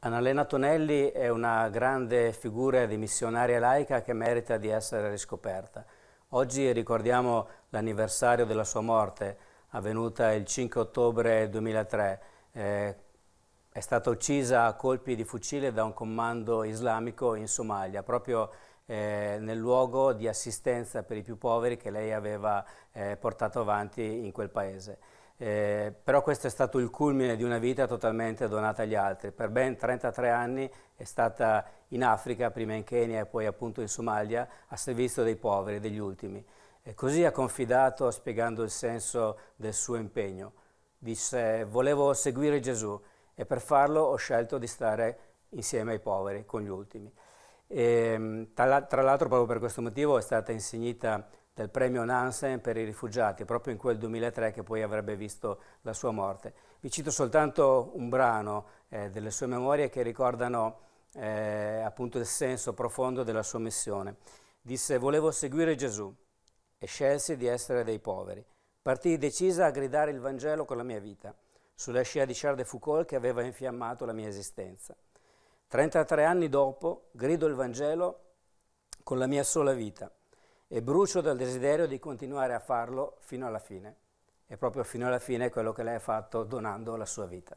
Annalena Tonelli è una grande figura di missionaria laica che merita di essere riscoperta. Oggi ricordiamo l'anniversario della sua morte, avvenuta il 5 ottobre 2003. Eh, è stata uccisa a colpi di fucile da un comando islamico in Somalia, proprio eh, nel luogo di assistenza per i più poveri che lei aveva eh, portato avanti in quel paese. Eh, però questo è stato il culmine di una vita totalmente donata agli altri. Per ben 33 anni è stata in Africa, prima in Kenya e poi appunto in Somalia, a servizio dei poveri, degli ultimi. E così ha confidato spiegando il senso del suo impegno. Disse volevo seguire Gesù e per farlo ho scelto di stare insieme ai poveri, con gli ultimi. E, ehm, tra l'altro proprio per questo motivo è stata insignita del premio Nansen per i rifugiati, proprio in quel 2003 che poi avrebbe visto la sua morte. Vi cito soltanto un brano eh, delle sue memorie che ricordano eh, appunto il senso profondo della sua missione. Disse volevo seguire Gesù e scelsi di essere dei poveri. Partii decisa a gridare il Vangelo con la mia vita, sulla scia di Charles de Foucault che aveva infiammato la mia esistenza. 33 anni dopo grido il Vangelo con la mia sola vita e brucio dal desiderio di continuare a farlo fino alla fine. E proprio fino alla fine è quello che lei ha fatto donando la sua vita.